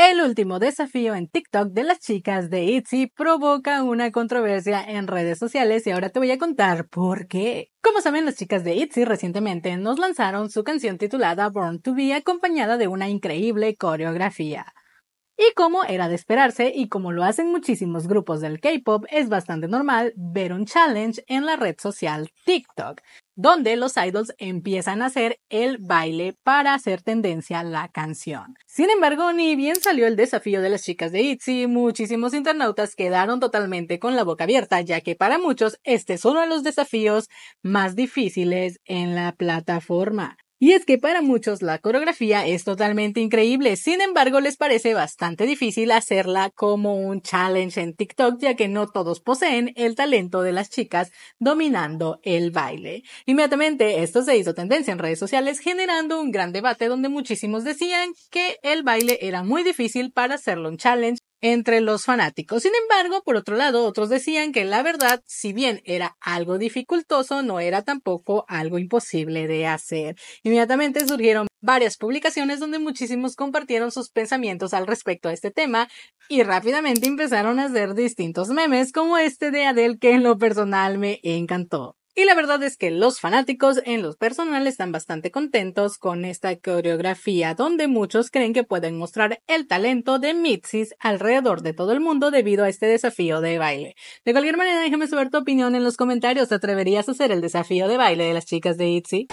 El último desafío en TikTok de las chicas de ITZY provoca una controversia en redes sociales y ahora te voy a contar por qué. Como saben, las chicas de ITZY recientemente nos lanzaron su canción titulada Born to Be acompañada de una increíble coreografía. Y como era de esperarse y como lo hacen muchísimos grupos del K-pop, es bastante normal ver un challenge en la red social TikTok donde los idols empiezan a hacer el baile para hacer tendencia a la canción. Sin embargo, ni bien salió el desafío de las chicas de ITZY, muchísimos internautas quedaron totalmente con la boca abierta, ya que para muchos este es uno de los desafíos más difíciles en la plataforma. Y es que para muchos la coreografía es totalmente increíble, sin embargo les parece bastante difícil hacerla como un challenge en TikTok ya que no todos poseen el talento de las chicas dominando el baile. Inmediatamente esto se hizo tendencia en redes sociales generando un gran debate donde muchísimos decían que el baile era muy difícil para hacerlo un challenge entre los fanáticos. Sin embargo, por otro lado, otros decían que la verdad, si bien era algo dificultoso, no era tampoco algo imposible de hacer. Inmediatamente surgieron varias publicaciones donde muchísimos compartieron sus pensamientos al respecto a este tema y rápidamente empezaron a hacer distintos memes como este de Adele que en lo personal me encantó. Y la verdad es que los fanáticos en los personales están bastante contentos con esta coreografía donde muchos creen que pueden mostrar el talento de Mitsis alrededor de todo el mundo debido a este desafío de baile. De cualquier manera, déjame saber tu opinión en los comentarios. ¿Te atreverías a hacer el desafío de baile de las chicas de ITZY?